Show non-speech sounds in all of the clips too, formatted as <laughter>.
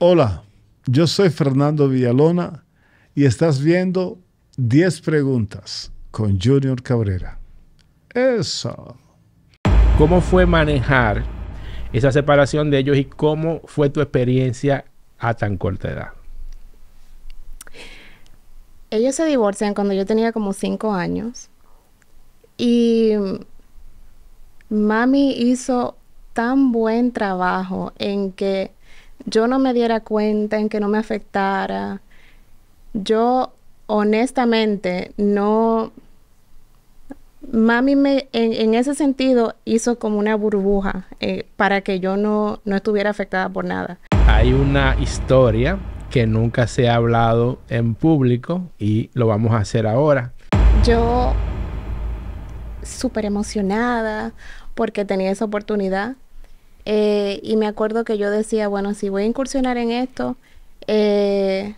Hola, yo soy Fernando Villalona y estás viendo 10 preguntas con Junior Cabrera. Eso. ¿Cómo fue manejar esa separación de ellos y cómo fue tu experiencia a tan corta edad? Ellos se divorcian cuando yo tenía como 5 años y mami hizo tan buen trabajo en que yo no me diera cuenta, en que no me afectara. Yo honestamente no... Mami me, en, ese sentido hizo como una burbuja eh, para que yo no, no estuviera afectada por nada. Hay una historia que nunca se ha hablado en público y lo vamos a hacer ahora. Yo súper emocionada porque tenía esa oportunidad eh, y me acuerdo que yo decía, bueno, si voy a incursionar en esto, eh,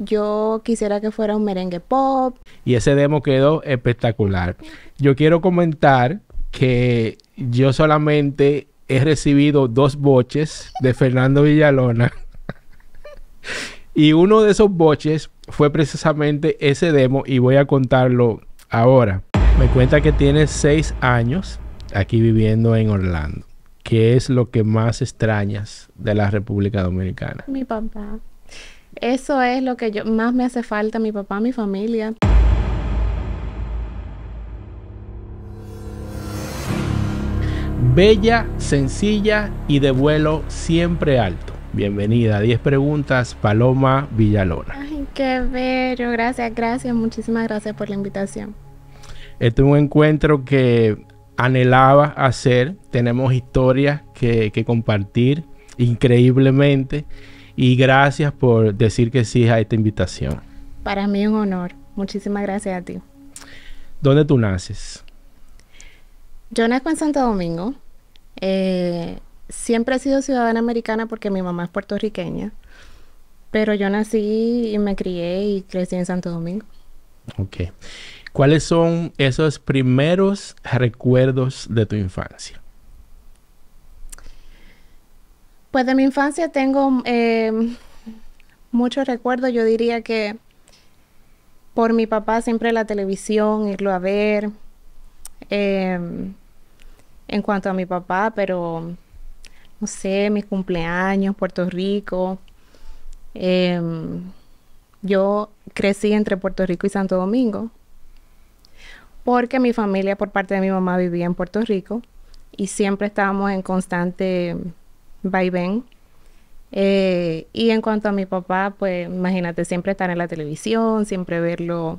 yo quisiera que fuera un merengue pop. Y ese demo quedó espectacular. Yo quiero comentar que yo solamente he recibido dos boches de Fernando Villalona. <laughs> y uno de esos boches fue precisamente ese demo y voy a contarlo ahora. Me cuenta que tiene seis años aquí viviendo en Orlando. ¿qué es lo que más extrañas de la República Dominicana? Mi papá. Eso es lo que yo más me hace falta, mi papá, mi familia. Bella, sencilla y de vuelo siempre alto. Bienvenida a 10 preguntas, Paloma Villalona. Ay, qué bello. Gracias, gracias. Muchísimas gracias por la invitación. Este es un encuentro que anhelaba hacer. Tenemos historias que, compartir increíblemente y gracias por decir que sí a esta invitación. Para mí es un honor. Muchísimas gracias a ti. ¿Dónde tú naces? Yo nací en Santo Domingo. Eh, siempre he sido ciudadana americana porque mi mamá es puertorriqueña. Pero yo nací y me crié y crecí en Santo Domingo. Ok. ¿Cuáles son esos primeros recuerdos de tu infancia? Pues de mi infancia tengo em, muchos recuerdos. Yo diría que por mi papá siempre la televisión, irlo a ver. Em, en cuanto a mi papá, pero no sé, mis cumpleaños, Puerto Rico. Em, yo crecí entre Puerto Rico y Santo Domingo porque mi familia por parte de mi mamá vivía en Puerto Rico y siempre estábamos en constante vaivén. Eh, y en cuanto a mi papá, pues imagínate, siempre estar en la televisión, siempre verlo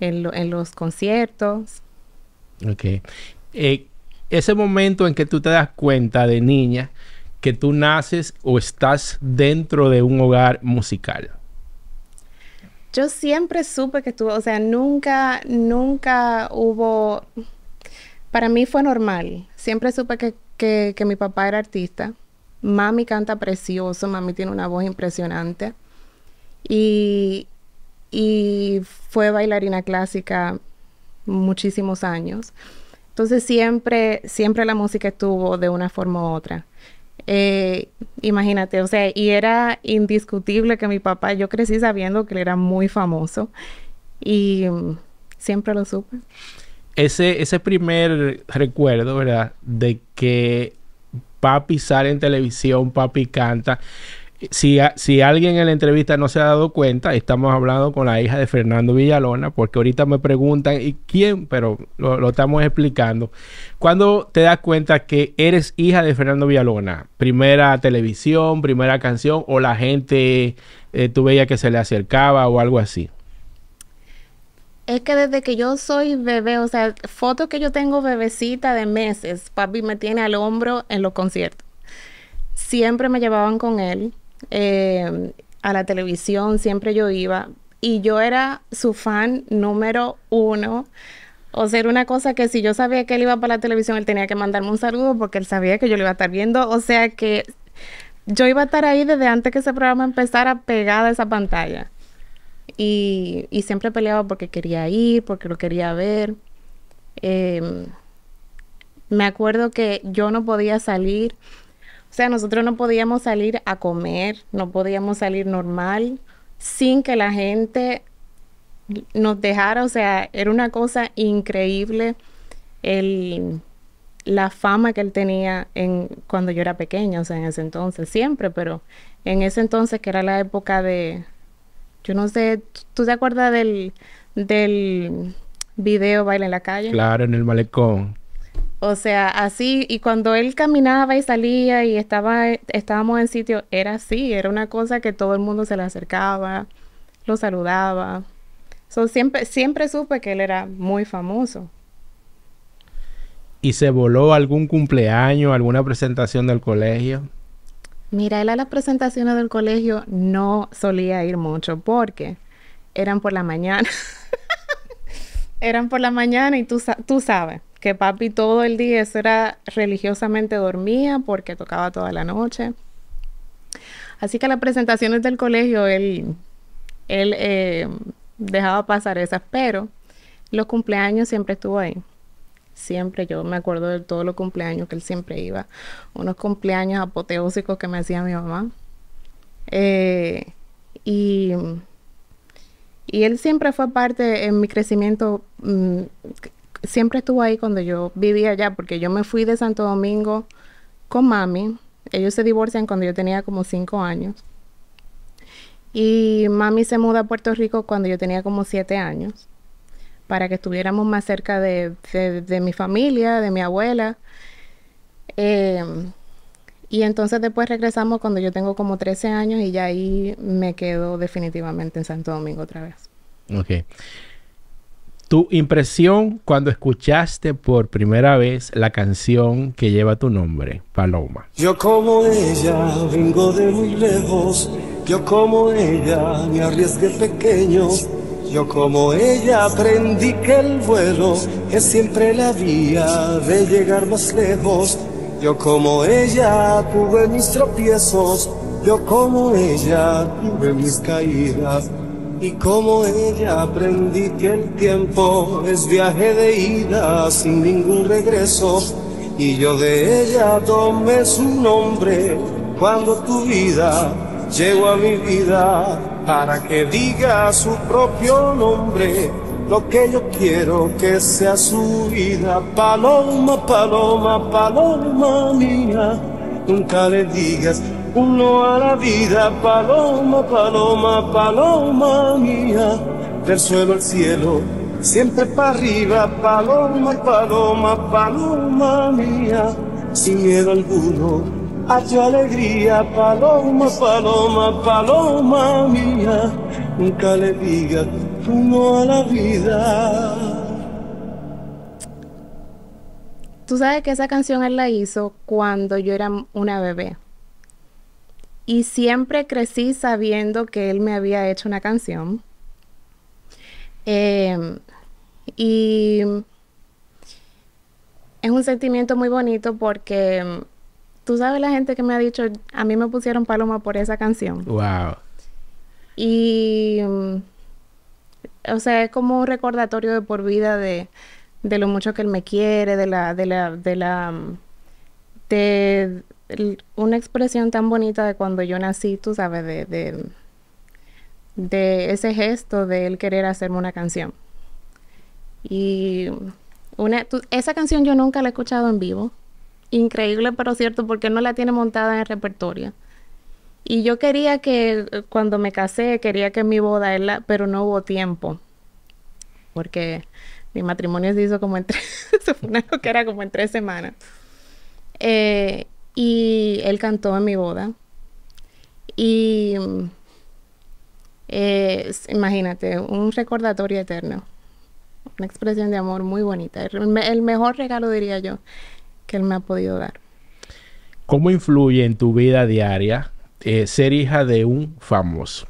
en, los conciertos. Ok. Eh, ese momento en que tú te das cuenta de niña que tú naces o estás dentro de un hogar musical yo siempre supe que estuvo, o sea, nunca, nunca hubo, para mí fue normal, siempre supe que, que, que mi papá era artista, mami canta precioso, mami tiene una voz impresionante y, y fue bailarina clásica muchísimos años. Entonces siempre, siempre la música estuvo de una forma u otra. Eh, imagínate, o sea, y era indiscutible que mi papá, yo crecí sabiendo que él era muy famoso y mm, siempre lo supe. Ese, ese primer recuerdo, ¿verdad? De que papi sale en televisión, papi canta si, alguien en la entrevista no se ha dado cuenta, estamos hablando con la hija de Fernando Villalona, porque ahorita me preguntan, ¿y quién? Pero lo, estamos explicando. ¿Cuándo te das cuenta que eres hija de Fernando Villalona? ¿Primera televisión, primera canción o la gente, eh, tú veías que se le acercaba o algo así? Es que desde que yo soy bebé, o sea, fotos que yo tengo bebecita de meses, papi me tiene al hombro en los conciertos. Siempre me llevaban con él eh, a la televisión, siempre yo iba. Y yo era su fan número uno. O sea, era una cosa que si yo sabía que él iba para la televisión, él tenía que mandarme un saludo porque él sabía que yo lo iba a estar viendo. O sea que yo iba a estar ahí desde antes que ese programa empezara pegada a esa pantalla. Y, siempre peleaba porque quería ir, porque lo quería ver. Em, me acuerdo que yo no podía salir o sea, nosotros no podíamos salir a comer, no podíamos salir normal, sin que la gente nos dejara, o sea, era una cosa increíble la fama que él tenía en, cuando yo era pequeña, o sea, en ese entonces, siempre, pero en ese entonces que era la época de, yo no sé, ¿tú te acuerdas del, del video Baila en la calle? Claro, en el malecón. O sea, así, y cuando él caminaba y salía y estaba, eh, estábamos en sitio, era así, era una cosa que todo el mundo se le acercaba, lo saludaba. So, siempre, siempre supe que él era muy famoso. ¿Y se voló algún cumpleaños, alguna presentación del colegio? Mira, él a las presentaciones del colegio no solía ir mucho porque eran por la mañana. <laughs> eran por la mañana y tú, tú sabes que papi todo el día, eso era religiosamente dormía porque tocaba toda la noche. Así que las presentaciones del colegio, él, él eh, dejaba pasar esas, pero los cumpleaños siempre estuvo ahí. Siempre, yo me acuerdo de todos los cumpleaños que él siempre iba. Unos cumpleaños apoteósicos que me hacía mi mamá. Eh, y, y él siempre fue parte en mi crecimiento mm, siempre estuvo ahí cuando yo vivía allá, porque yo me fui de Santo Domingo con mami. Ellos se divorcian cuando yo tenía como cinco años. Y mami se muda a Puerto Rico cuando yo tenía como siete años, para que estuviéramos más cerca de, mi familia, de mi abuela. Em, y entonces después regresamos cuando yo tengo como 13 años y ya ahí me quedo definitivamente en Santo Domingo otra vez. Ok. Tu impresión cuando escuchaste por primera vez la canción que lleva tu nombre, Paloma. Yo como ella vengo de muy lejos, yo como ella me arriesgué pequeño, yo como ella aprendí que el vuelo es siempre la vía de llegar más lejos, yo como ella tuve mis tropiezos, yo como ella tuve mis caídas. Y como ella aprendí que el tiempo es viaje de ida sin ningún regreso. Y yo de ella tomé su nombre cuando tu vida llegó a mi vida para que diga su propio nombre. Lo que yo quiero que sea su vida, paloma, paloma, paloma mía. Nunca le digas uno a la vida, paloma, paloma, paloma mía, del suelo al cielo, siempre para arriba, paloma, paloma, paloma mía, sin miedo alguno, a alegría, paloma, paloma, paloma mía, nunca le diga, uno a la vida. Tú sabes que esa canción él la hizo cuando yo era una bebé y siempre crecí sabiendo que él me había hecho una canción. Em, y es un sentimiento muy bonito porque em, tú sabes la gente que me ha dicho, a mí me pusieron paloma por esa canción. Wow. Y em, o sea, es como un recordatorio de por vida de, de lo mucho que él me quiere, de la, de la, de la, de una expresión tan bonita de cuando yo nací, tú sabes, de, de, ese gesto de él querer hacerme una canción. Y una, esa canción yo nunca la he escuchado en vivo. Increíble, pero cierto, porque no la tiene montada en el repertorio. Y yo quería que cuando me casé, quería que mi boda él la, pero no hubo tiempo. Porque mi matrimonio se hizo como en tres, que <laughs> era como en tres semanas. Eh, y él cantó en mi boda. Y eh, imagínate, un recordatorio eterno. Una expresión de amor muy bonita. El, mejor regalo, diría yo, que él me ha podido dar. ¿Cómo influye en tu vida diaria eh, ser hija de un famoso?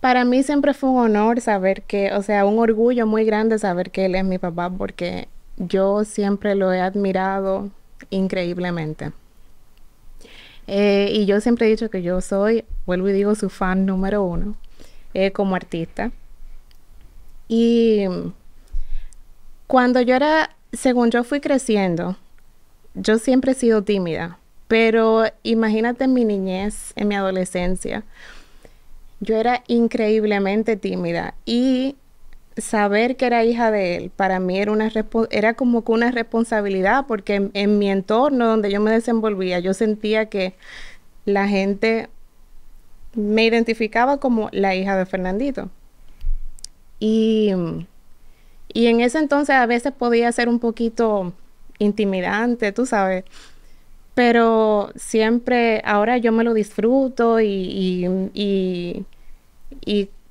Para mí siempre fue un honor saber que, o sea, un orgullo muy grande saber que él es mi papá porque yo siempre lo he admirado increíblemente. Eh, y yo siempre he dicho que yo soy, vuelvo y digo, su fan número uno eh, como artista. Y cuando yo era, según yo fui creciendo, yo siempre he sido tímida, pero imagínate mi niñez, en mi adolescencia, yo era increíblemente tímida y saber que era hija de él para mí era una era como que una responsabilidad porque en, mi entorno donde yo me desenvolvía yo sentía que la gente me identificaba como la hija de Fernandito y, en ese entonces a veces podía ser un poquito intimidante tú sabes pero siempre ahora yo me lo disfruto y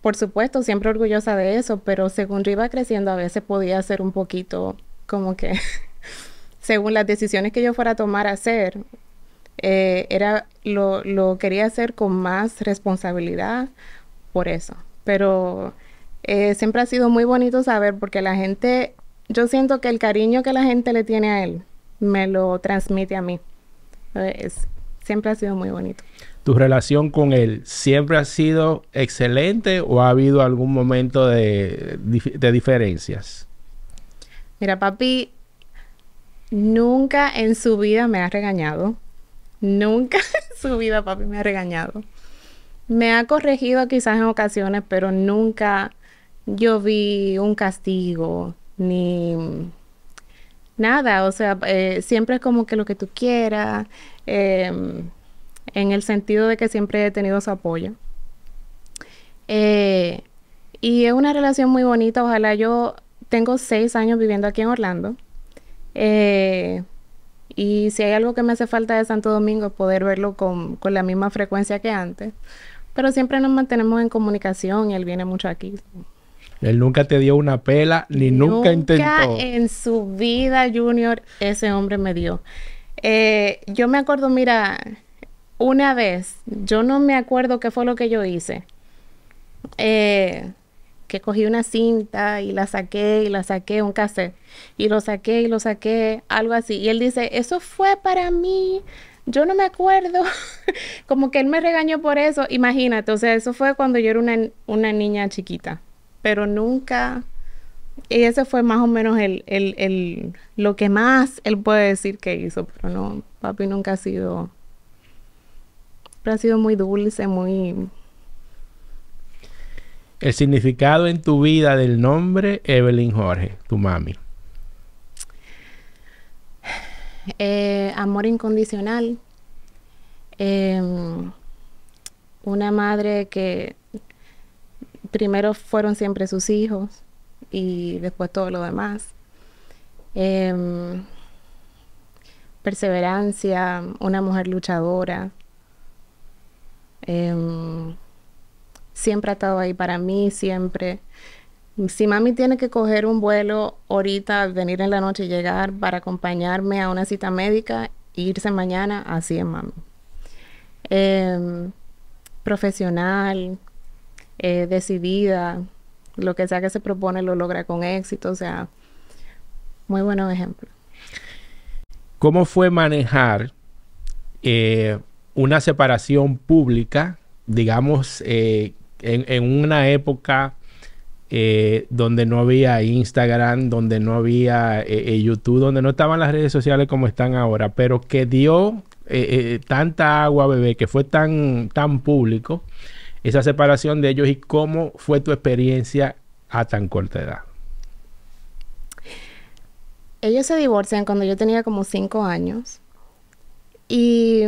por supuesto, siempre orgullosa de eso, pero según yo iba creciendo, a veces podía ser un poquito como que, <laughs> según las decisiones que yo fuera a tomar a hacer, eh, era, lo, lo, quería hacer con más responsabilidad por eso. Pero eh, siempre ha sido muy bonito saber porque la gente, yo siento que el cariño que la gente le tiene a él, me lo transmite a mí. Es, siempre ha sido muy bonito. ¿Tu relación con él siempre ha sido excelente o ha habido algún momento de, diferencias? Mira, papi nunca en su vida me ha regañado. Nunca <laughs> en su vida papi me ha regañado. Me ha corregido quizás en ocasiones, pero nunca yo vi un castigo ni nada, o sea, eh, siempre es como que lo que tú quieras, em, en el sentido de que siempre he tenido su apoyo. Eh, y es una relación muy bonita, ojalá yo tengo seis años viviendo aquí en Orlando. Eh, y si hay algo que me hace falta de Santo Domingo es poder verlo con, con la misma frecuencia que antes. Pero siempre nos mantenemos en comunicación y él viene mucho aquí. Él nunca te dio una pela, ni nunca, intentó. En su vida, Junior, ese hombre me dio. Eh, yo me acuerdo, mira, una vez, yo no me acuerdo qué fue lo que yo hice. Eh, que cogí una cinta y la saqué y la saqué, un cassette, y lo saqué y lo saqué, algo así. Y él dice, eso fue para mí, yo no me acuerdo, <laughs> como que él me regañó por eso, imagínate, o sea, eso fue cuando yo era una niña chiquita pero nunca... Y ese fue más o menos el, lo que más él puede decir que hizo, pero no, papi nunca ha sido... Pero ha sido muy dulce, muy... El significado en tu vida del nombre Evelyn Jorge, tu mami. Eh, amor incondicional. Em, una madre que primero fueron siempre sus hijos y después todo lo demás. Em, perseverancia, una mujer luchadora. Em, siempre ha estado ahí para mí, siempre. Si mami tiene que coger un vuelo ahorita, venir en la noche y llegar para acompañarme a una cita médica e irse mañana, así es mami. Em, profesional, eh, decidida, lo que sea que se propone lo logra con éxito, o sea, muy buenos ejemplos. ¿Cómo fue manejar eh, una separación pública, digamos, eh, en, una época donde no había Instagram, donde no había YouTube, donde no estaban las redes sociales como están ahora, pero que dio tanta agua, bebé, que fue tan, tan público? esa separación de ellos y cómo fue tu experiencia a tan corta edad. Ellos se divorcian cuando yo tenía como cinco años y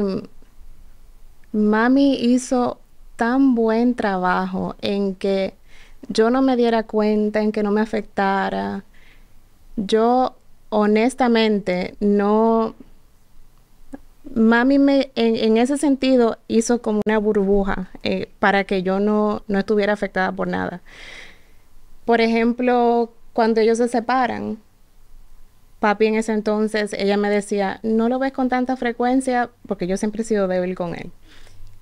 mami hizo tan buen trabajo en que yo no me diera cuenta, en que no me afectara. Yo honestamente no mami me, en, ese sentido hizo como una burbuja eh, para que yo no, estuviera afectada por nada. Por ejemplo, cuando ellos se separan, papi en ese entonces, ella me decía, no lo ves con tanta frecuencia, porque yo siempre he sido débil con él.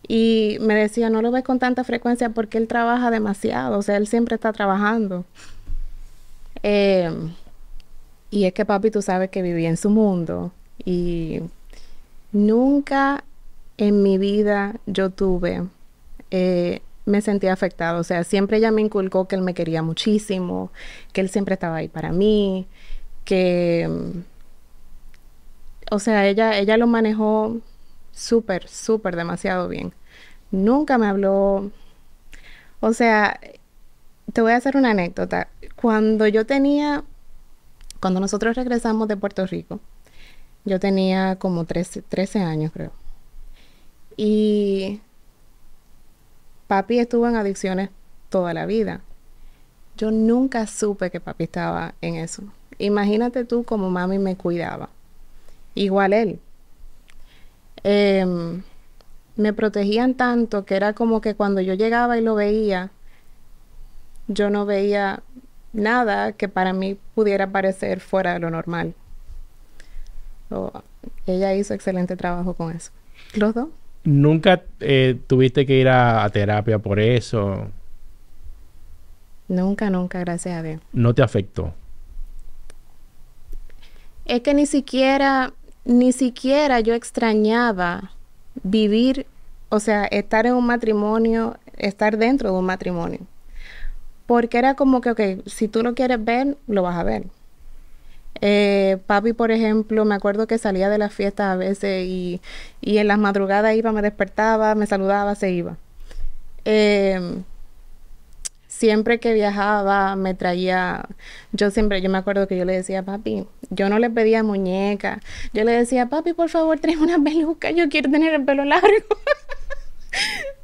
Y me decía, no lo ves con tanta frecuencia porque él trabaja demasiado, o sea, él siempre está trabajando. Em, y es que papi, tú sabes que vivía en su mundo y Nunca en mi vida yo tuve, eh, me sentí afectado. O sea, siempre ella me inculcó que él me quería muchísimo, que él siempre estaba ahí para mí, que... Mm, o sea, ella, ella lo manejó súper, súper demasiado bien. Nunca me habló... O sea, te voy a hacer una anécdota. Cuando yo tenía... Cuando nosotros regresamos de Puerto Rico, yo tenía como 13, años, creo. Y papi estuvo en adicciones toda la vida. Yo nunca supe que papi estaba en eso. Imagínate tú como mami me cuidaba. Igual él. Em, me protegían tanto que era como que cuando yo llegaba y lo veía, yo no veía nada que para mí pudiera parecer fuera de lo normal ella hizo excelente trabajo con eso. ¿Los dos? ¿Nunca eh, tuviste que ir a, terapia por eso? Nunca, nunca, gracias a Dios. ¿No te afectó? Es que ni siquiera, ni siquiera yo extrañaba vivir, o sea, estar en un matrimonio, estar dentro de un matrimonio. Porque era como que, ok, si tú lo quieres ver, lo vas a ver. Eh, papi, por ejemplo, me acuerdo que salía de las fiestas a veces y, en las madrugadas iba, me despertaba, me saludaba, se iba. Em, siempre que viajaba me traía, yo siempre, yo me acuerdo que yo le decía, papi, yo no le pedía muñeca, yo le decía, papi, por favor, trae una peluca, yo quiero tener el pelo largo. <laughs>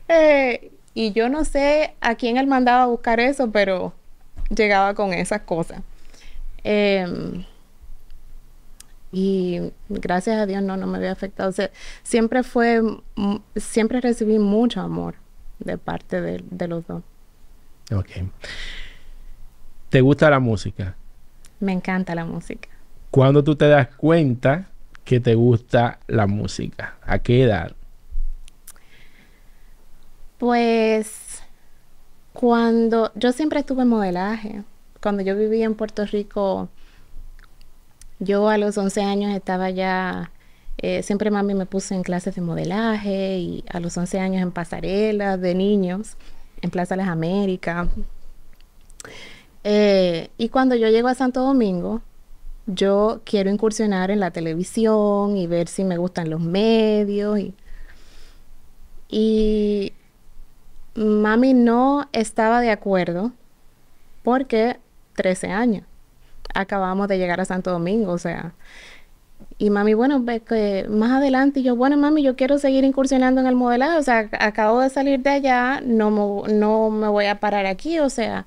Eh, y yo no sé a quién él mandaba a buscar eso, pero llegaba con esas cosas. Em, y gracias a Dios no, no me había afectado. O sea, siempre fue, siempre recibí mucho amor de parte de, de, los dos. Ok. ¿Te gusta la música? Me encanta la música. ¿Cuándo tú te das cuenta que te gusta la música? ¿A qué edad? Pues cuando yo siempre estuve en modelaje. Cuando yo vivía en Puerto Rico, yo a los 11 años estaba ya, eh, siempre mami me puse en clases de modelaje y a los 11 años en pasarelas de niños, en Plaza Las Américas. Eh, y cuando yo llego a Santo Domingo, yo quiero incursionar en la televisión y ver si me gustan los medios. Y, y mami no estaba de acuerdo porque 13 años acabamos de llegar a Santo Domingo, o sea. Y mami, bueno, más adelante, y yo, bueno, mami, yo quiero seguir incursionando en el modelaje, o sea, acabo de salir de allá, no me, no me voy a parar aquí, o sea.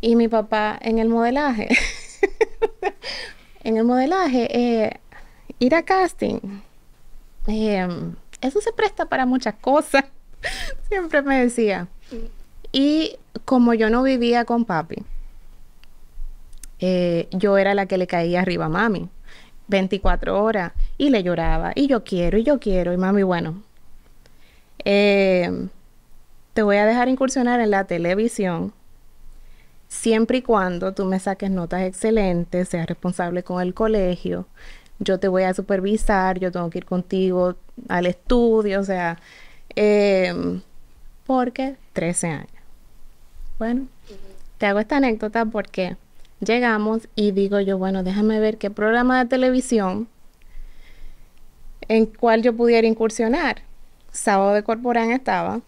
Y mi papá en el modelaje, <laughs> en el modelaje, eh, ir a casting, eh, eso se presta para muchas cosas, <laughs> siempre me decía. Y como yo no vivía con papi, eh, yo era la que le caía arriba a mami, 24 horas, y le lloraba, y yo quiero, y yo quiero, y mami, bueno, eh, te voy a dejar incursionar en la televisión, siempre y cuando tú me saques notas excelentes, seas responsable con el colegio, yo te voy a supervisar, yo tengo que ir contigo al estudio, o sea, eh, porque 13 años. Bueno, te hago esta anécdota porque llegamos y digo yo, bueno, déjame ver qué programa de televisión en cual yo pudiera incursionar. Sábado de Corporán estaba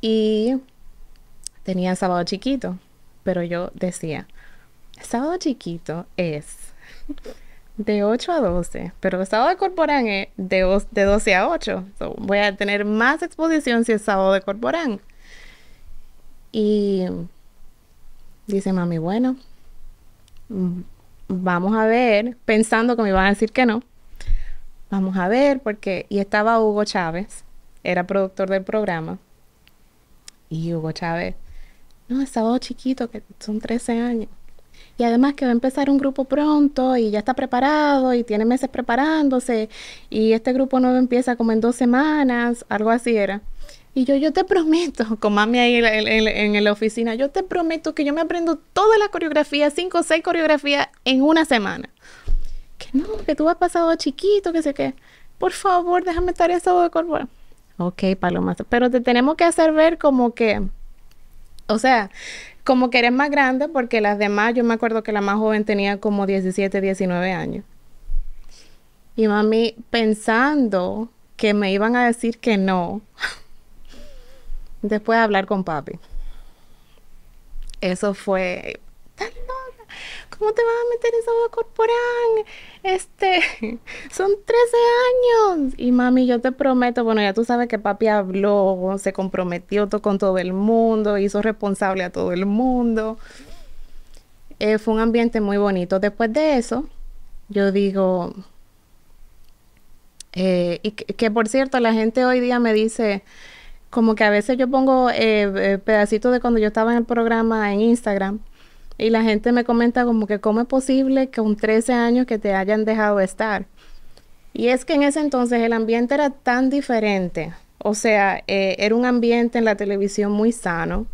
y tenía Sábado Chiquito, pero yo decía, Sábado Chiquito es de 8 a 12, pero Sábado de Corporán es de, de 12 a 8. voy a tener más exposición si es Sábado de Corporán. Y dice mami, bueno, vamos a ver, pensando que me iban a decir que no, vamos a ver, porque, y estaba Hugo Chávez, era productor del programa, y Hugo Chávez, no, estaba chiquito, que son 13 años. Y además que va a empezar un grupo pronto y ya está preparado y tiene meses preparándose y este grupo nuevo empieza como en dos semanas, algo así era. Y yo, yo te prometo, <laughs> con mami ahí en, en, la oficina, yo te prometo que yo me aprendo toda la coreografía, cinco o seis coreografías en una semana. Que no, que tú has pasado chiquito, que sé qué. Por favor, déjame estar eso de corvo. Ok, Paloma, pero te tenemos que hacer ver como que, o sea, como que eres más grande, porque las demás, yo me acuerdo que la más joven tenía como 17, 19 años. Y mami, pensando que me iban a decir que no. <laughs> después de hablar con papi. Eso fue, ¿cómo te vas a meter en voz corporal? Este, <laughs> son 13 años. Y mami, yo te prometo, bueno, ya tú sabes que papi habló, se comprometió todo con todo el mundo, hizo responsable a todo el mundo. Eh, fue un ambiente muy bonito. Después de eso, yo digo, eh, y que por cierto, la gente hoy día me dice, como que a veces yo pongo eh, eh, pedacitos de cuando yo estaba en el programa en Instagram y la gente me comenta como que cómo es posible que un 13 años que te hayan dejado estar. Y es que en ese entonces el ambiente era tan diferente. O sea, eh, era un ambiente en la televisión muy sano.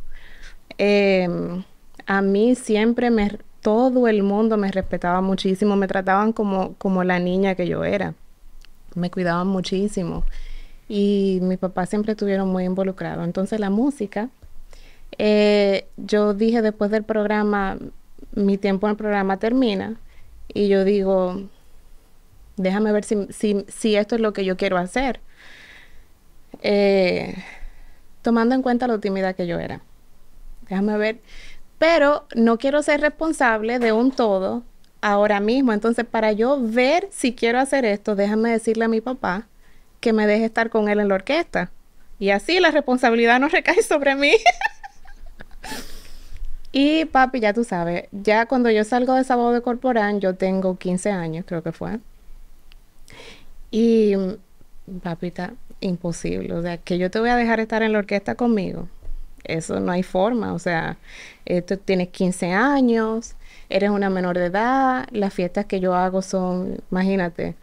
Em, a mí siempre me, todo el mundo me respetaba muchísimo, me trataban como, como la niña que yo era. Me cuidaban muchísimo y mi papá siempre estuvieron muy involucrados. Entonces la música, eh, yo dije después del programa, mi tiempo en el programa termina y yo digo, déjame ver si, esto es lo que yo quiero hacer, eh, tomando en cuenta lo tímida que yo era. Déjame ver, pero no quiero ser responsable de un todo ahora mismo. Entonces, para yo ver si quiero hacer esto, déjame decirle a mi papá que me deje estar con él en la orquesta. Y así la responsabilidad no <laughs> recae sobre mí. <laughs> y papi, ya tú sabes, ya cuando yo salgo de sábado de corporán, yo tengo 15 años, creo que fue. Y papita, imposible. O sea, que yo te voy a dejar estar en la orquesta conmigo. Eso no hay forma. O sea, tú tienes 15 años, eres una menor de edad, las fiestas que yo hago son, imagínate,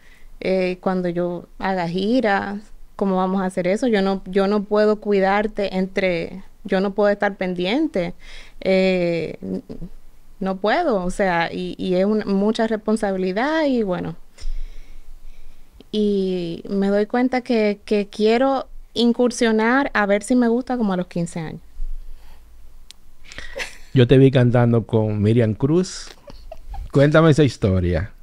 eh, cuando yo haga giras, cómo vamos a hacer eso. Yo no, yo no puedo cuidarte entre, yo no puedo estar pendiente. Eh, no puedo, o sea, y, es una, mucha responsabilidad y bueno. Y me doy cuenta que, que quiero incursionar a ver si me gusta como a los 15 años. Yo te vi cantando con Miriam Cruz. Cuéntame esa historia.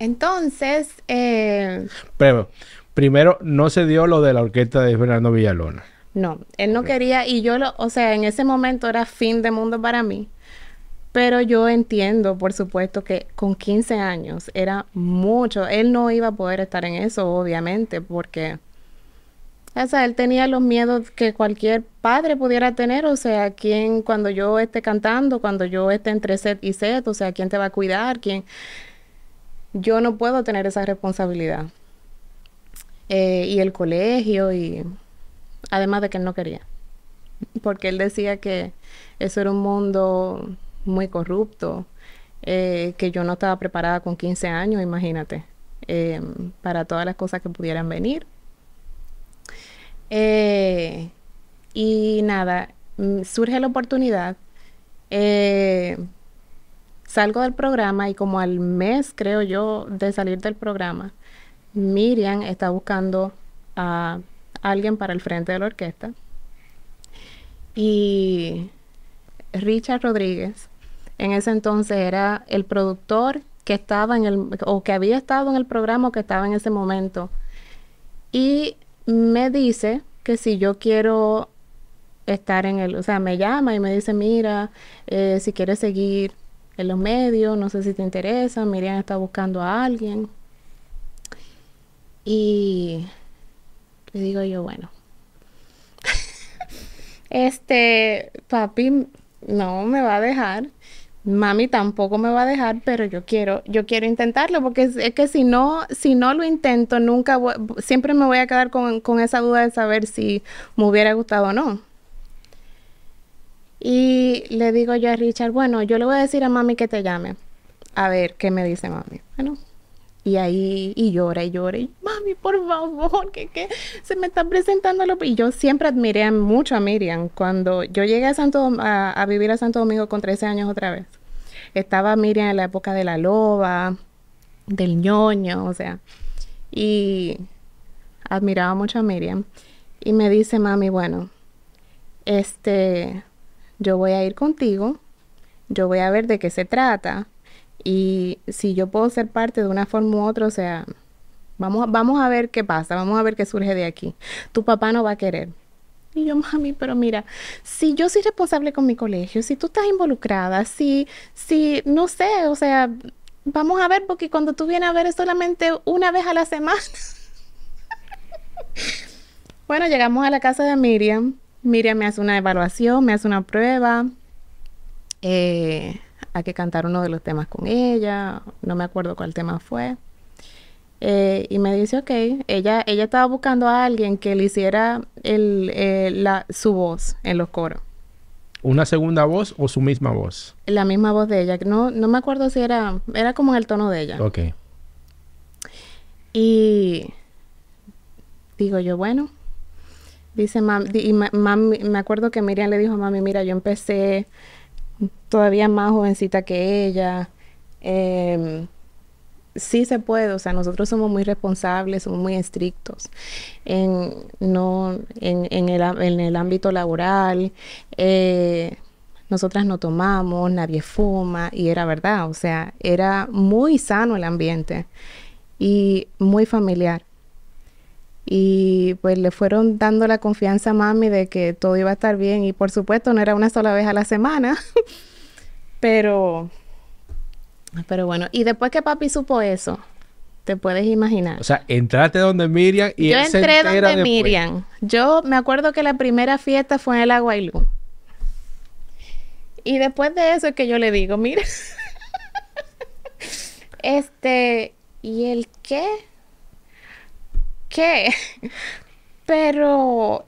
Entonces. Eh... Pero, primero, no se dio lo de la orquesta de Fernando Villalona. No, él no quería, y yo, lo, o sea, en ese momento era fin de mundo para mí. Pero yo entiendo, por supuesto, que con 15 años era mucho. Él no iba a poder estar en eso, obviamente, porque. O sea, él tenía los miedos que cualquier padre pudiera tener, o sea, quién cuando yo esté cantando, cuando yo esté entre set y set, o sea, quién te va a cuidar, quién, yo no puedo tener esa responsabilidad. Eh, y el colegio, y además de que él no quería, porque él decía que eso era un mundo muy corrupto, eh, que yo no estaba preparada con 15 años, imagínate, eh, para todas las cosas que pudieran venir. y nada, mm, surge la oportunidad. Salgo del programa y como al mes, creo yo, de salir del programa, Miriam está buscando a alguien para el frente de la orquesta. Y Richard Rodríguez, en ese entonces era el productor que estaba en el, o que había estado en el programa o que estaba en ese momento. Y me dice que si yo quiero estar en el, o sea, me llama y me dice, mira, eh, si quieres seguir en los medios, no sé si te interesa, Miriam está buscando a alguien. Y le digo yo, bueno, <laughs> este, papi no me va a dejar, mami tampoco me va a dejar, pero yo quiero, yo quiero intentarlo, porque es, que si no, si no lo intento, nunca, siempre me voy a quedar con esa duda de saber si me hubiera gustado o no. Y le digo yo a Richard, bueno, yo le voy a decir a mami que te llame. A ver, ¿qué me dice mami? Bueno, y ahí, y llora, y llora, y mami, por favor, que, se me está presentando lo... Y yo siempre admiré mucho a Miriam. Cuando yo llegué a, Santo, a, a, vivir a Santo Domingo con 13 años otra vez, estaba Miriam en la época de la loba, del ñoño, o sea. Y admiraba mucho a Miriam. Y me dice, mami, bueno, este, yo voy a ir contigo, yo voy a ver de qué se trata y si yo puedo ser parte de una forma u otra, o sea, vamos, vamos a ver qué pasa, vamos a ver qué surge de aquí. Tu papá no va a querer. Y yo, mami, pero mira, si yo soy responsable con mi colegio, si tú estás involucrada, si, si, no sé, o sea, vamos a ver, porque cuando tú vienes a ver es solamente una vez a la semana. <laughs> bueno, llegamos a la casa de Miriam Miriam me hace una evaluación, me hace una prueba. Eh, hay que cantar uno de los temas con ella, no me acuerdo cuál tema fue. Eh, y me dice, ok, ella, ella estaba buscando a alguien que le hiciera eh, su voz en los coros. ¿Una segunda voz o su misma voz? La misma voz de ella. No, no me acuerdo si era... Era como en el tono de ella. Ok. Y... Digo yo, bueno, Dice mami, y me acuerdo que Miriam le dijo a mami, mira, yo empecé todavía más jovencita que ella. Em, sí se puede, o sea, nosotros somos muy responsables, somos muy estrictos en, no, en, en, el, en el, ámbito laboral. Eh, nosotras no tomamos, nadie fuma, y era verdad, o sea, era muy sano el ambiente y muy familiar y pues le fueron dando la confianza a mami de que todo iba a estar bien y por supuesto no era una sola vez a la semana, <laughs> pero, pero bueno, y después que papi supo eso, te puedes imaginar. O sea, entraste donde Miriam y... Yo entré donde Miriam. Yo me acuerdo que la primera fiesta fue en el Aguailú. Y después de eso es que yo le digo, mira, <laughs> este, ¿y el qué? qué. Pero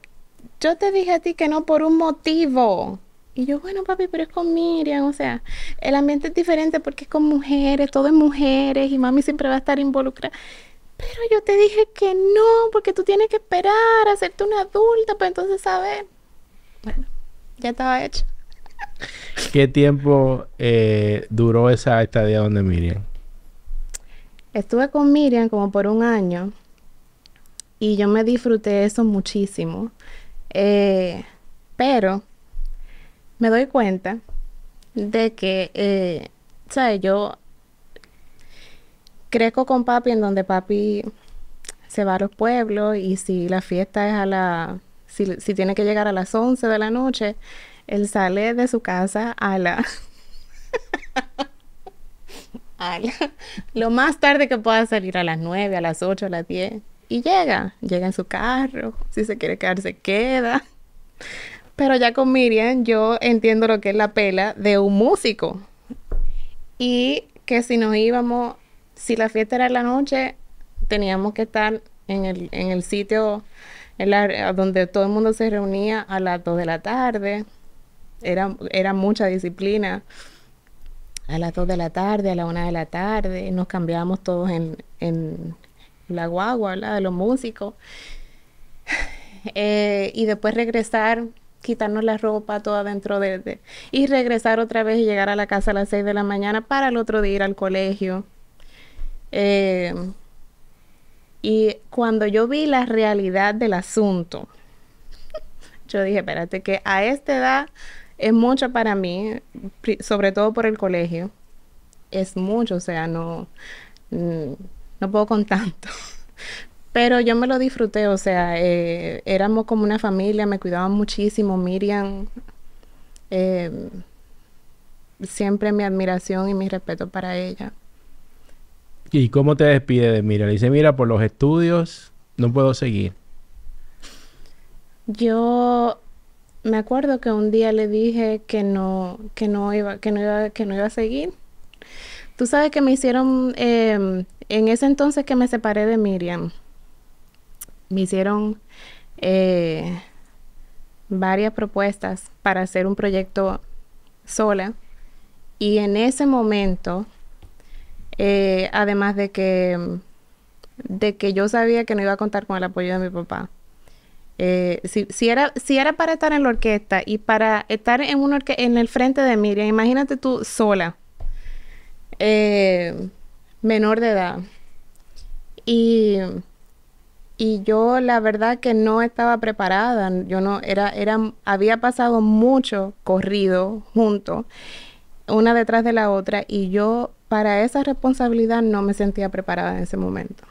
yo te dije a ti que no por un motivo. Y yo, bueno, papi, pero es con Miriam, o sea, el ambiente es diferente porque es con mujeres, todo es mujeres y mami siempre va a estar involucrada. Pero yo te dije que no, porque tú tienes que esperar a hacerte una adulta para entonces saber. Bueno, ya estaba hecho. ¿Qué tiempo eh, duró esa estadía donde Miriam? Estuve con Miriam como por un año y yo me disfruté eso muchísimo. Eh, pero me doy cuenta de que, eh, ¿sabes? Yo crezco con papi en donde papi se va a los pueblos y si la fiesta es a la... Si, tiene que llegar a las 11 de la noche, él sale de su casa a la... <laughs> a la... Lo más tarde que pueda salir, a las 9, a las 8, a las 10 y llega, llega en su carro, si se quiere quedar se queda. Pero ya con Miriam yo entiendo lo que es la pela de un músico. Y que si nos íbamos, si la fiesta era en la noche, teníamos que estar en el, en el sitio en la, donde todo el mundo se reunía a las 2 de la tarde. Era, era mucha disciplina. A las dos de la tarde, a la una de la tarde, nos cambiábamos todos en la guagua, la de los músicos. <sighs> Eh, y después regresar, quitarnos la ropa toda dentro de, Y regresar otra vez y llegar a la casa a las 6 de la mañana para el otro día ir al colegio. Eh, y cuando yo vi la realidad del asunto, <laughs> yo dije, espérate, que a esta edad es mucho para mí, sobre todo por el colegio. Es mucho, o sea, no... Mm, no puedo con tanto. Pero yo me lo disfruté, o sea, eh, éramos como una familia, me cuidaban muchísimo. Miriam, em, siempre mi admiración y mi respeto para ella. ¿Y cómo te despide de Miriam? Le dice, mira, por los estudios no puedo seguir. Yo me acuerdo que un día le dije que no, que no iba, que no iba, que no iba a seguir. Tú sabes que me hicieron eh, en ese entonces que me separé de Miriam, me hicieron eh, varias propuestas para hacer un proyecto sola. Y en ese momento, eh, además de que, de que yo sabía que no iba a contar con el apoyo de mi papá, eh, si, era, si era para estar en la orquesta y para estar en, en el frente de Miriam, imagínate tú sola menor de edad. Y, y yo la verdad que no estaba preparada, yo no, era, era, había pasado mucho corrido junto, una detrás de la otra, y yo para esa responsabilidad no me sentía preparada en ese momento.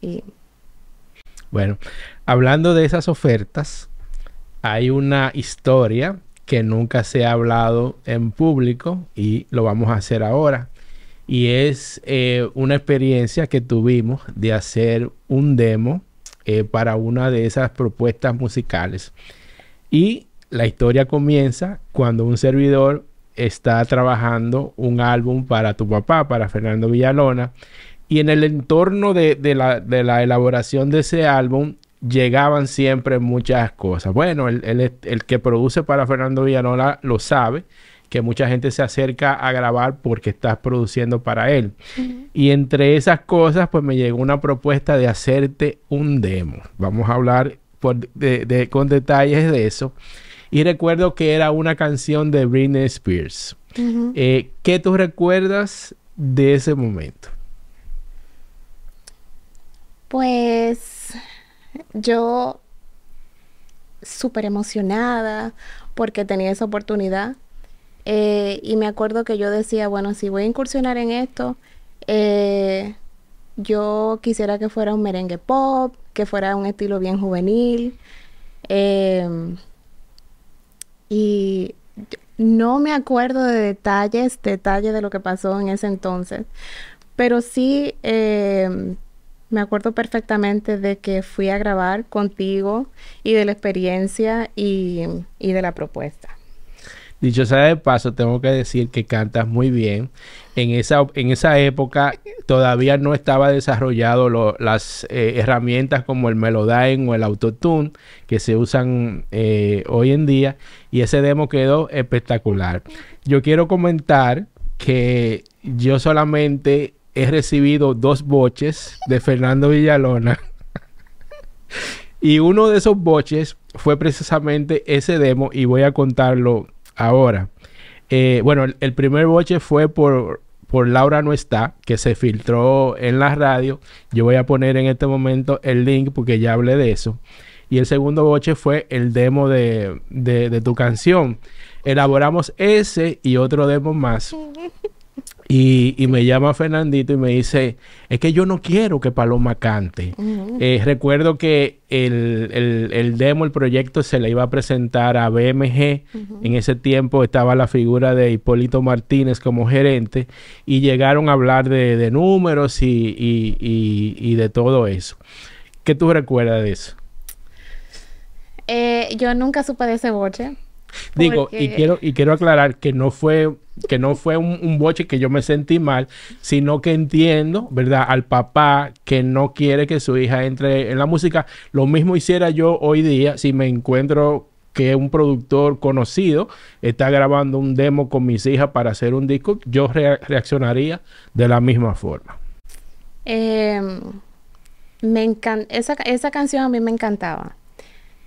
Y... Bueno, hablando de esas ofertas, hay una historia que nunca se ha hablado en público y lo vamos a hacer ahora. Y es eh, una experiencia que tuvimos de hacer un demo eh, para una de esas propuestas musicales. Y la historia comienza cuando un servidor está trabajando un álbum para tu papá, para Fernando Villalona. Y en el entorno de, la, elaboración de ese álbum llegaban siempre muchas cosas. Bueno, el, el que produce para Fernando Villalona lo sabe que mucha gente se acerca a grabar porque estás produciendo para él. Y entre esas cosas, pues me llegó una propuesta de hacerte un demo. Vamos a hablar con detalles de eso. Y recuerdo que era una canción de Britney Spears. Eh, ¿Qué tú recuerdas de ese momento? Pues yo súper emocionada porque tenía esa oportunidad eh, y me acuerdo que yo decía, bueno, si voy a incursionar en esto, eh, yo quisiera que fuera un merengue pop, que fuera un estilo bien juvenil. Em, y no me acuerdo de detalles, detalles de lo que pasó en ese entonces, pero sí em, me acuerdo perfectamente de que fui a grabar contigo y de la experiencia y de la propuesta. Dicho sea de paso, tengo que decir que cantas muy bien. En esa, en esa época todavía no estaba desarrollado las eh, herramientas como el Melodyne o el Autotune que se usan eh, hoy en día y ese demo quedó espectacular. Yo quiero comentar que yo solamente he recibido dos boches de Fernando Villalona. <laughs> y uno de esos boches fue precisamente ese demo y voy a contarlo Ahora, eh, bueno, el, primer boche fue por, por Laura no está, que se filtró en la radio. Yo voy a poner en este momento el link porque ya hablé de eso. Y el segundo boche fue el demo de, de, de tu canción. Elaboramos ese y otro demo más y, me llama Fernandito y me dice, es que yo no quiero que Paloma cante. Eh, recuerdo que el, demo, el proyecto se le iba a presentar a BMG. En ese tiempo estaba la figura de Hipólito Martínez como gerente y llegaron a hablar de, números y, y, y, de todo eso. ¿Qué tú recuerdas de eso? Eh, yo nunca supe de ese boche Digo, y quiero, y quiero aclarar que no fue, que no fue un, boche que yo me sentí mal, sino que entiendo, ¿verdad? Al papá que no quiere que su hija entre en la música. Lo mismo hiciera yo hoy día si me encuentro que un productor conocido está grabando un demo con mis hijas para hacer un disco, yo reaccionaría de la misma forma. Em, esa, esa canción a mí me encantaba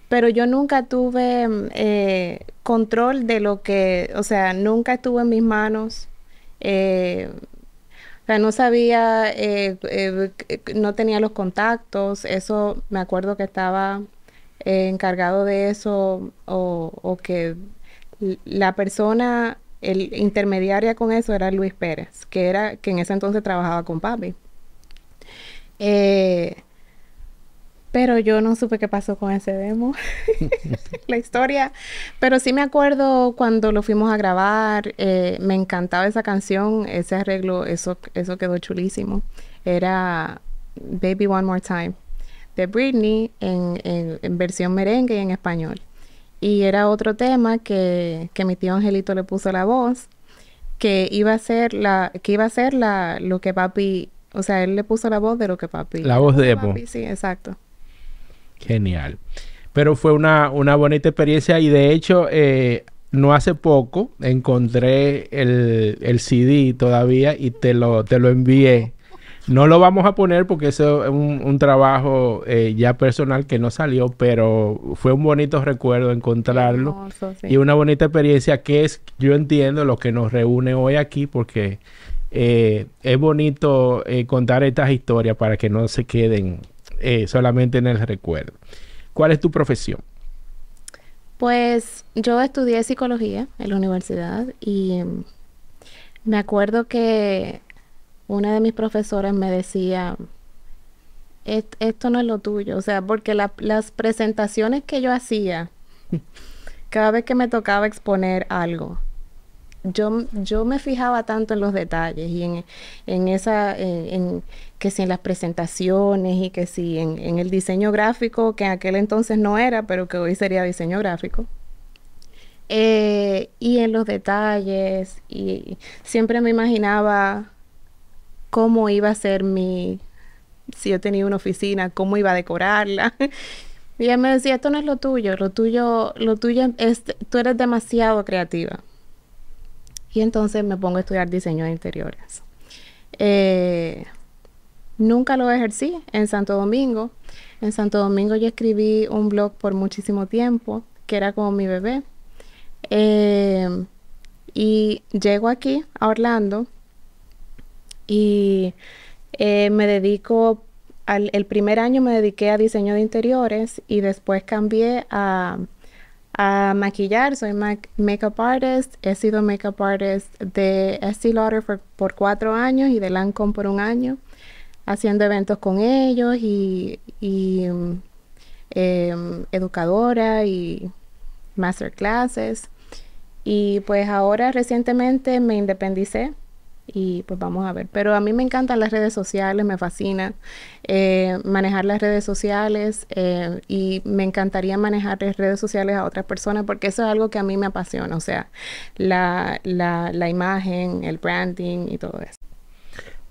pero yo nunca tuve mm, eh, control de lo que, o sea, nunca estuvo en mis manos. Eh, o sea, no sabía, eh, eh, no tenía los contactos, eso me acuerdo que estaba encargado de eso o, que la persona, el intermediaria con eso era Luis Pérez, que era que en ese entonces trabajaba con papi. Eh, pero yo no supe qué pasó con ese demo, <laughs> la historia. Pero sí me acuerdo cuando lo fuimos a grabar, eh, me encantaba esa canción, ese arreglo, eso, eso quedó chulísimo. Era Baby One More Time de Britney en, versión merengue y en español. Y era otro tema que, mi tío Angelito le puso la voz, que iba a ser la, que iba a ser la, lo que papi, o sea, él le puso la voz de lo que papi. La voz de Epo. sí, exacto. Genial. Pero fue una, una bonita experiencia y de hecho eh, no hace poco encontré el, el, CD todavía y te lo, te lo envié. No lo vamos a poner porque eso es un, trabajo eh, ya personal que no salió, pero fue un bonito recuerdo encontrarlo y una bonita experiencia que es, yo entiendo, lo que nos reúne hoy aquí porque eh, es bonito contar estas historias para que no se queden eh, solamente en el recuerdo. ¿Cuál es tu profesión? Pues yo estudié psicología en la universidad y me acuerdo que una de mis profesoras me decía, esto no es lo tuyo, o sea, porque las presentaciones que yo hacía, <laughs> cada vez que me tocaba exponer algo, yo, yo me fijaba tanto en los detalles y en, esa, que si en las presentaciones y que si en, el diseño gráfico, que en aquel entonces no era, pero que hoy sería diseño gráfico. Eh, y en los detalles, y siempre me imaginaba cómo iba a ser mi, si yo tenía una oficina, cómo iba a decorarla. <laughs> y ella me decía, esto no es lo tuyo, lo tuyo, lo tuyo es, tú eres demasiado creativa. Y entonces me pongo a estudiar diseño de interiores. Eh, nunca lo ejercí en Santo Domingo. En Santo Domingo yo escribí un blog por muchísimo tiempo, que era como mi bebé. Eh, y llego aquí, a Orlando, y eh, me dedico, al, el primer año me dediqué a diseño de interiores y después cambié a a maquillar. Soy makeup artist. He sido makeup artist de Estee Lauder por cuatro años y de Lancome por un año, haciendo eventos con ellos y, em, educadora y masterclasses. Y pues ahora recientemente me independicé y pues vamos a ver. Pero a mí me encantan las redes sociales, me fascina eh, manejar las redes sociales eh, y me encantaría manejar las redes sociales a otras personas porque eso es algo que a mí me apasiona, o sea, la, imagen, el branding y todo eso.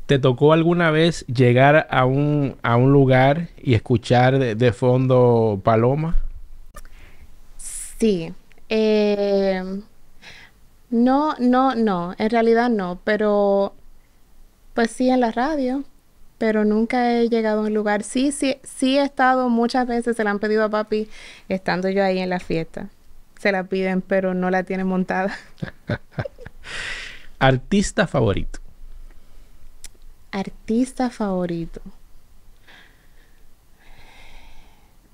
¿Te tocó alguna vez llegar a un, a un lugar y escuchar de, fondo Paloma? Sí. Eh, no, no, no, en realidad no, pero pues sí en la radio, pero nunca he llegado a un lugar. Sí, sí, sí he estado muchas veces, se la han pedido a papi estando yo ahí en la fiesta. Se la piden, pero no la tienen montada. <laughs> Artista favorito. Artista favorito.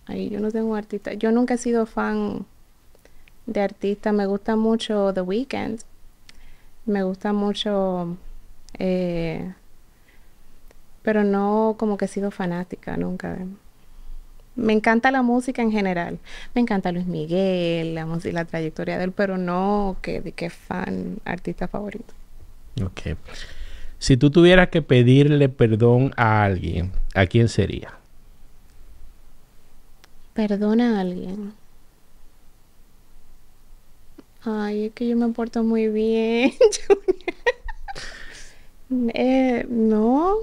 Ay, yo no tengo artista. Yo nunca he sido fan artista me gusta mucho The Weeknd. Me gusta mucho... Eh, pero no como que he sido fanática nunca. Me encanta la música en general. Me encanta Luis Miguel, la, la trayectoria de él, pero no que de qué fan, artista favorito. Ok. Si tú tuvieras que pedirle perdón a alguien, ¿a quién sería? Perdona a alguien. Ay, es que yo me porto muy bien. <laughs> eh, no.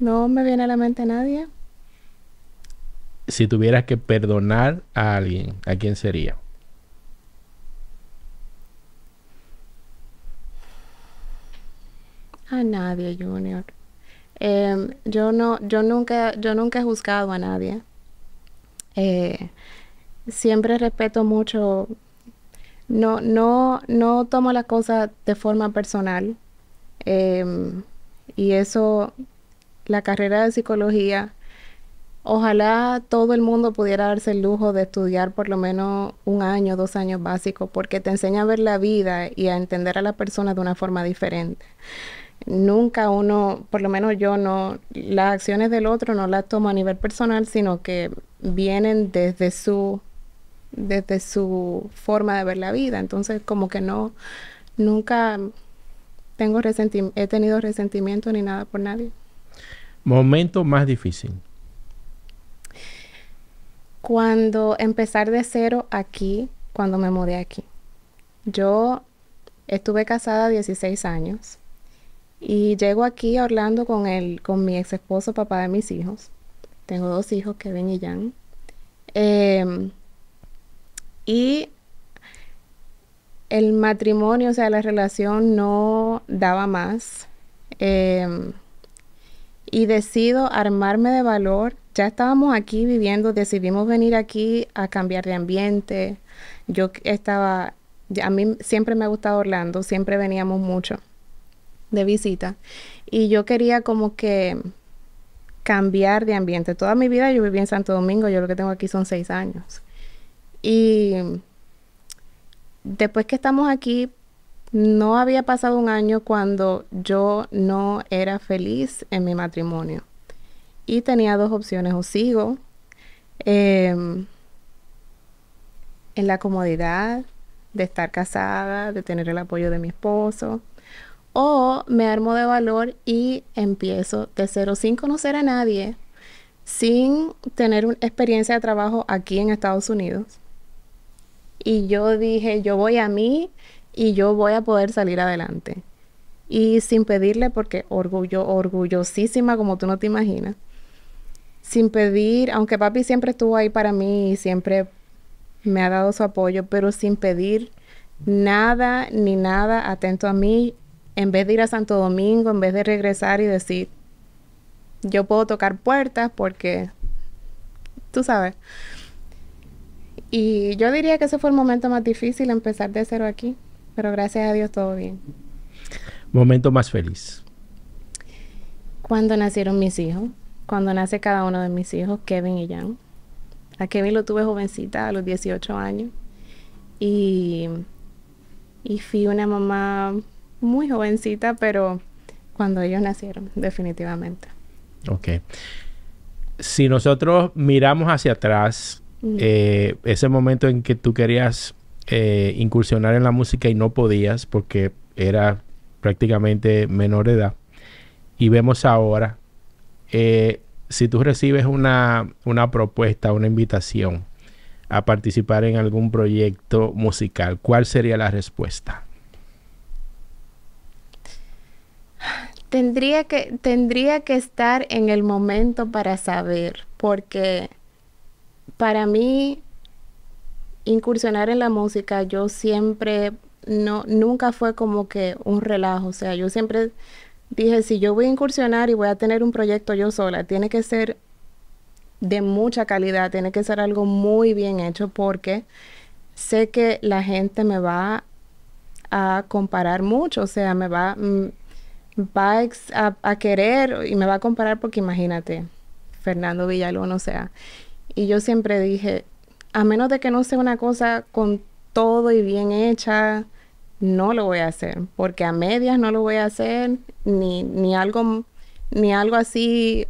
No me viene a la mente nadie. Si tuvieras que perdonar a alguien, ¿a quién sería? A nadie, Junior. Em, yo no, yo nunca, yo nunca he juzgado a nadie. Eh, siempre respeto mucho no, no, no tomo las cosas de forma personal. Em, y eso, la carrera de psicología, ojalá todo el mundo pudiera darse el lujo de estudiar por lo menos un año, dos años básicos, porque te enseña a ver la vida y a entender a la persona de una forma diferente. Nunca uno, por lo menos yo no, las acciones del otro no las tomo a nivel personal, sino que vienen desde su desde su forma de ver la vida. Entonces, como que no, nunca tengo he tenido resentimiento ni nada por nadie. Momento más difícil. Cuando empezar de cero aquí, cuando me mudé aquí. Yo estuve casada 16 años y llego aquí a Orlando con, el, con mi ex esposo, papá de mis hijos. Tengo dos hijos, Kevin y Jan. Eh, y el matrimonio, o sea, la relación no daba más. Em, y decido armarme de valor. Ya estábamos aquí viviendo, decidimos venir aquí a cambiar de ambiente. Yo estaba, a mí siempre me ha gustado Orlando, siempre veníamos mucho de visita. Y yo quería como que cambiar de ambiente. Toda mi vida yo viví en Santo Domingo, yo lo que tengo aquí son seis años. Y después que estamos aquí, no había pasado un año cuando yo no era feliz en mi matrimonio. Y tenía dos opciones, o sigo em, en la comodidad de estar casada, de tener el apoyo de mi esposo, o me armo de valor y empiezo de cero sin conocer a nadie, sin tener una experiencia de trabajo aquí en Estados Unidos y yo dije, yo voy a mí y yo voy a poder salir adelante. Y sin pedirle, porque orgullo, orgullosísima como tú no te imaginas, sin pedir, aunque papi siempre estuvo ahí para mí y siempre me ha dado su apoyo, pero sin pedir nada ni nada atento a mí, en vez de ir a Santo Domingo, en vez de regresar y decir, yo puedo tocar puertas porque, tú sabes, y yo diría que ese fue el momento más difícil, empezar de cero aquí, pero gracias a Dios todo bien. Momento más feliz. Cuando nacieron mis hijos, cuando nace cada uno de mis hijos, Kevin y Jan. A Kevin lo tuve jovencita, a los 18 años, y, y fui una mamá muy jovencita, pero cuando ellos nacieron, definitivamente. Ok. Si nosotros miramos hacia atrás, Mm. Eh, ese momento en que tú querías eh, incursionar en la música y no podías porque era prácticamente menor edad. Y vemos ahora, eh, si tú recibes una, una propuesta, una invitación a participar en algún proyecto musical, ¿cuál sería la respuesta? Tendría que, tendría que estar en el momento para saber, porque para mí, incursionar en la música, yo siempre, no, nunca fue como que un relajo, o sea, yo siempre dije, si yo voy a incursionar y voy a tener un proyecto yo sola, tiene que ser de mucha calidad, tiene que ser algo muy bien hecho porque sé que la gente me va a comparar mucho, o sea, me va, mm, va a, a, querer y me va a comparar porque imagínate, Fernando Villalón, o sea, y yo siempre dije, a menos de que no sea una cosa con todo y bien hecha, no lo voy a hacer, porque a medias no lo voy a hacer, ni, ni algo, ni algo así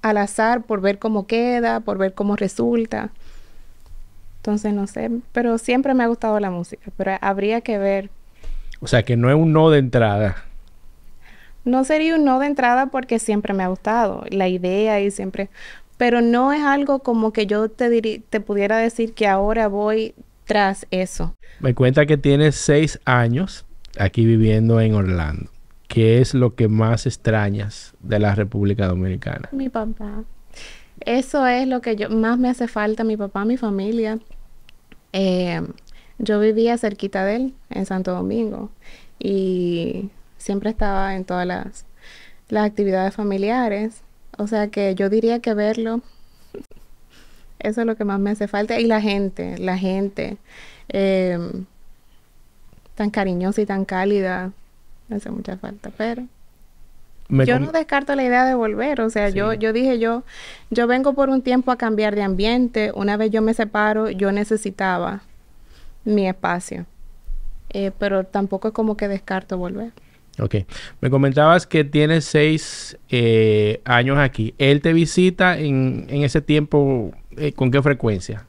al azar por ver cómo queda, por ver cómo resulta. Entonces no sé, pero siempre me ha gustado la música, pero habría que ver. O sea, que no es un no de entrada. No sería un no de entrada porque siempre me ha gustado la idea y siempre, pero no es algo como que yo te, te pudiera decir que ahora voy tras eso. Me cuenta que tienes seis años aquí viviendo en Orlando. ¿Qué es lo que más extrañas de la República Dominicana? Mi papá. Eso es lo que yo más me hace falta, mi papá, mi familia. Eh, yo vivía cerquita de él, en Santo Domingo, y siempre estaba en todas las, las actividades familiares. O sea que yo diría que verlo, eso es lo que más me hace falta. Y la gente, la gente, em, tan cariñosa y tan cálida, me hace mucha falta, pero... yo no descarto la idea de volver, o sea, yo, yo dije yo, yo vengo por un tiempo a cambiar de ambiente, una vez yo me separo, yo necesitaba mi espacio, eh, pero tampoco es como que descarto volver. Ok. Me comentabas que tienes seis eh, años aquí. ¿Él te visita en, ese tiempo eh, con qué frecuencia?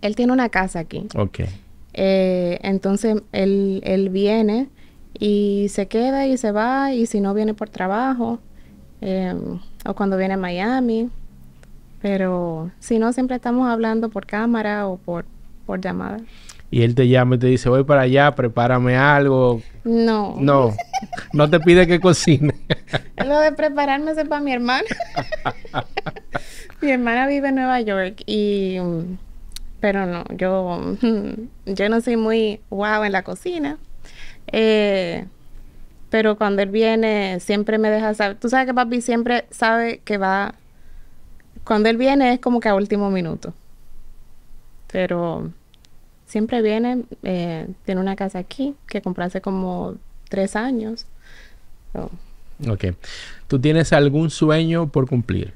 Él tiene una casa aquí. Ok. Eh, entonces él, él, viene y se queda y se va y si no viene por trabajo em, o cuando viene a Miami. Pero si no, siempre estamos hablando por cámara o por, por llamada y él te llama y te dice, voy para allá, prepárame algo. No. No, no te pide que cocine. <laughs> Lo de prepararme es para mi hermana. <laughs> mi hermana vive en Nueva York y... Pero no, yo, yo no soy muy guau en la cocina. Eh, pero cuando él viene, siempre me deja saber. Tú sabes que papi siempre sabe que va... Cuando él viene es como que a último minuto. Pero siempre viene, eh, tiene una casa aquí que hace como tres años. Oh. Ok. ¿Tú tienes algún sueño por cumplir?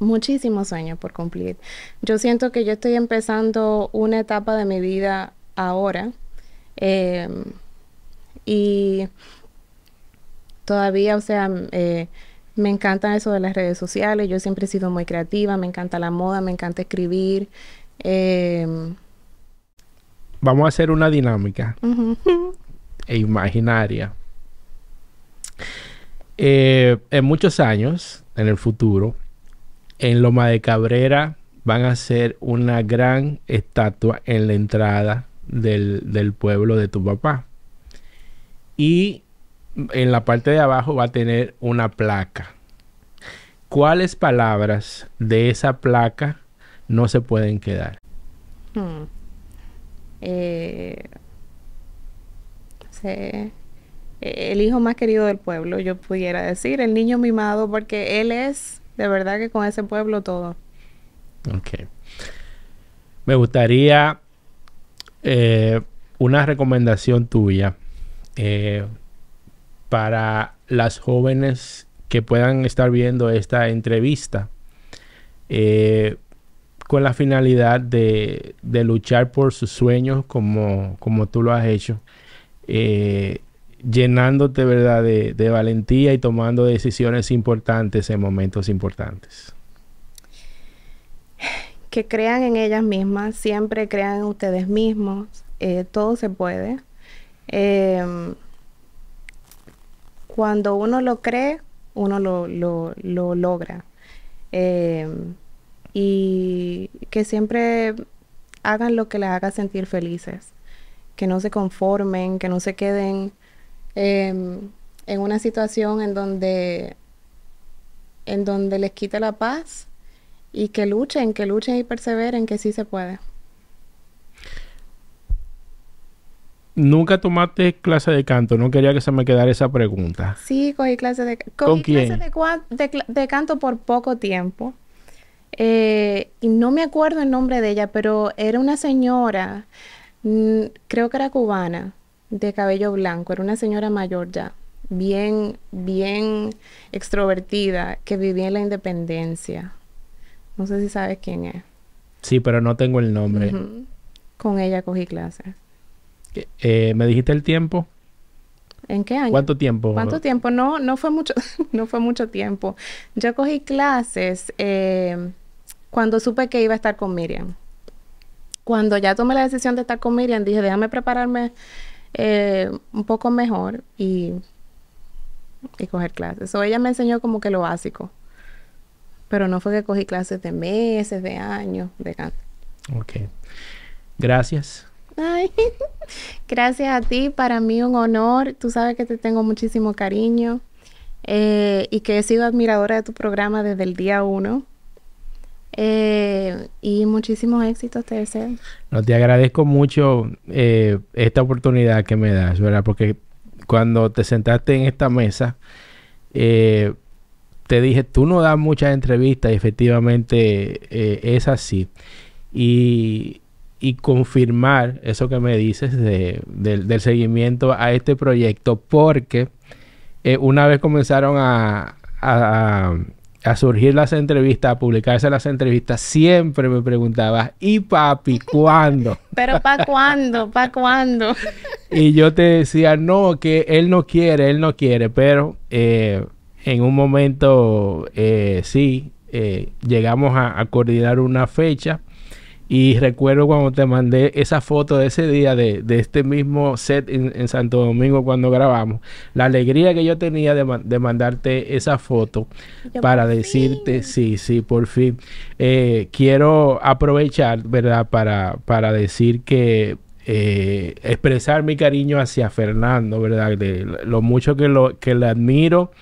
Muchísimos sueños por cumplir. Yo siento que yo estoy empezando una etapa de mi vida ahora eh, y todavía, o sea, eh, me encanta eso de las redes sociales. Yo siempre he sido muy creativa, me encanta la moda, me encanta escribir vamos a hacer una dinámica e imaginaria. Eh, en muchos años, en el futuro, en Loma de Cabrera van a ser una gran estatua en la entrada del, pueblo de tu papá. Y en la parte de abajo va a tener una placa. ¿Cuáles palabras de esa placa no se pueden quedar? Hmm. Eh, el hijo más querido del pueblo, yo pudiera decir, el niño mimado, porque él es de verdad que con ese pueblo todo. Ok. Me gustaría eh, una recomendación tuya eh, para las jóvenes que puedan estar viendo esta entrevista. Eh, con la finalidad de, de luchar por sus sueños como, como tú lo has hecho, eh, llenándote ¿verdad? De, valentía y tomando decisiones importantes en momentos importantes. Que crean en ellas mismas, siempre crean en ustedes mismos, eh, todo se puede. Em, cuando uno lo cree, uno lo, logra. Em, y que siempre hagan lo que les haga sentir felices, que no se conformen, que no se queden em, en una situación en donde, en donde les quite la paz y que luchen, que luchen y perseveren, que sí se puede. Nunca tomaste clase de canto, no quería que se me quedara esa pregunta. Sí, cogí clase de, ¿Con quién? de canto por poco tiempo eh, y no me acuerdo el nombre de ella, pero era una señora, mm, creo que era cubana, de cabello blanco, era una señora mayor ya, bien, bien extrovertida, que vivía en la independencia. No sé si sabes quién es. Sí, pero no tengo el nombre. Con ella cogí clases. Eh, eh, ¿Me dijiste el tiempo? ¿En qué año? ¿Cuánto tiempo? ¿Cuánto tiempo? No, no fue mucho, <laughs> no fue mucho tiempo. Yo cogí clases eh, cuando supe que iba a estar con Miriam. Cuando ya tomé la decisión de estar con Miriam, dije, déjame prepararme eh, un poco mejor y, y coger clases. O ella me enseñó como que lo básico. Pero no fue que cogí clases de meses, de años, de canto. Ok. Gracias. Ay, <laughs> gracias a ti. Para mí un honor. Tú sabes que te tengo muchísimo cariño eh, y que he sido admiradora de tu programa desde el día uno. Eh, y muchísimos éxitos, te No, te agradezco mucho eh, esta oportunidad que me das, ¿verdad? Porque cuando te sentaste en esta mesa, eh, te dije, tú no das muchas entrevistas y efectivamente es así. Y, confirmar eso que me dices del seguimiento a este proyecto, porque una vez comenzaron a a surgir las entrevistas, a publicarse las entrevistas, siempre me preguntaba... ¿y papi cuándo? <laughs> Pero ¿para cuándo? ¿Para cuándo? <laughs> y yo te decía, no, que él no quiere, él no quiere, pero eh, en un momento eh, sí, eh, llegamos a, coordinar una fecha y recuerdo cuando te mandé esa foto de ese día, de, este mismo set en, Santo Domingo cuando grabamos, la alegría que yo tenía de, mandarte esa foto para decirte, sí, sí, por fin. Eh, quiero aprovechar, ¿verdad? Para, para decir que eh, expresar mi cariño hacia Fernando, ¿verdad? De lo mucho que, lo, que le admiro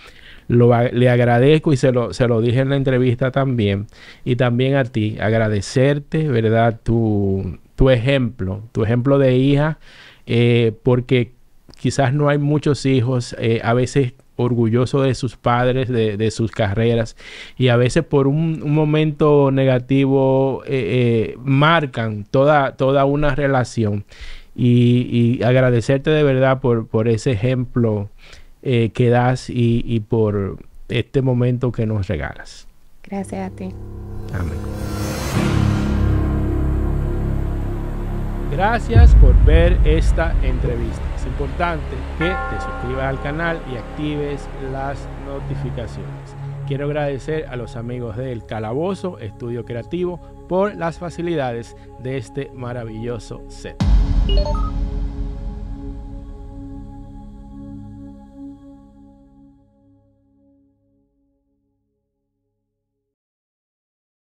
le agradezco y se lo, se lo dije en la entrevista también. Y también a ti, agradecerte, ¿verdad? Tu, tu ejemplo, tu ejemplo de hija, eh, porque quizás no hay muchos hijos, eh, a veces orgullosos de sus padres, de, sus carreras, y a veces por un, momento negativo eh, marcan toda, toda una relación. Y, agradecerte de verdad por, por ese ejemplo eh, que das y, y por este momento que nos regalas. Gracias a ti. Amén. Gracias por ver esta entrevista. Es importante que te suscribas al canal y actives las notificaciones. Quiero agradecer a los amigos del Calabozo Estudio Creativo por las facilidades de este maravilloso set.